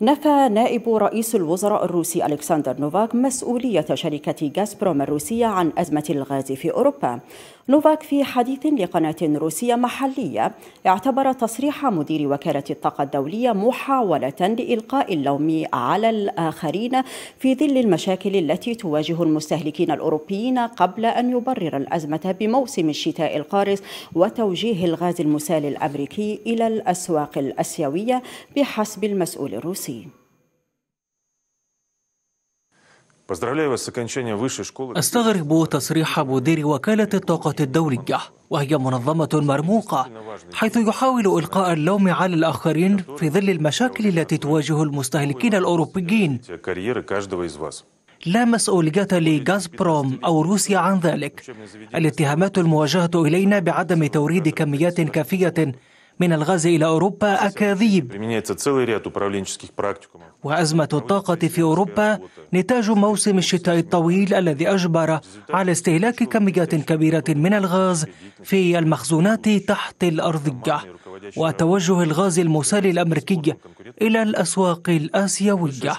نفى نائب رئيس الوزراء الروسي ألكسندر نوفاك مسؤولية شركة غازبروم الروسية عن أزمة الغاز في أوروبا نوفاك في حديث لقناة روسية محلية اعتبر تصريح مدير وكالة الطاقة الدولية محاولة لإلقاء اللوم على الآخرين في ظل المشاكل التي تواجه المستهلكين الأوروبيين قبل أن يبرر الأزمة بموسم الشتاء القارس وتوجيه الغاز المسال الأمريكي إلى الأسواق الأسيوية بحسب المسؤول الروسي России. Поздравляю вас с окончанием высшей школы. أستغرب تصريح مدير وكالة الطاقة الدولية وهي منظمة مرموقة حيث يحاول إلقاء اللوم على الآخرين في ظل المشاكل التي تواجه المستهلكين الأوروبيين. لا مسؤولية لغاز بروم أو روسيا عن ذلك الاتهامات الموجهة إلينا بعدم توريد كميات كافية من الغاز إلى أوروبا أكاذيب وأزمة الطاقة في أوروبا نتاج موسم الشتاء الطويل الذي أجبر على استهلاك كميات كبيرة من الغاز في المخزونات تحت الأرضية وتوجه الغاز المسال الأمريكي إلى الأسواق الآسيوية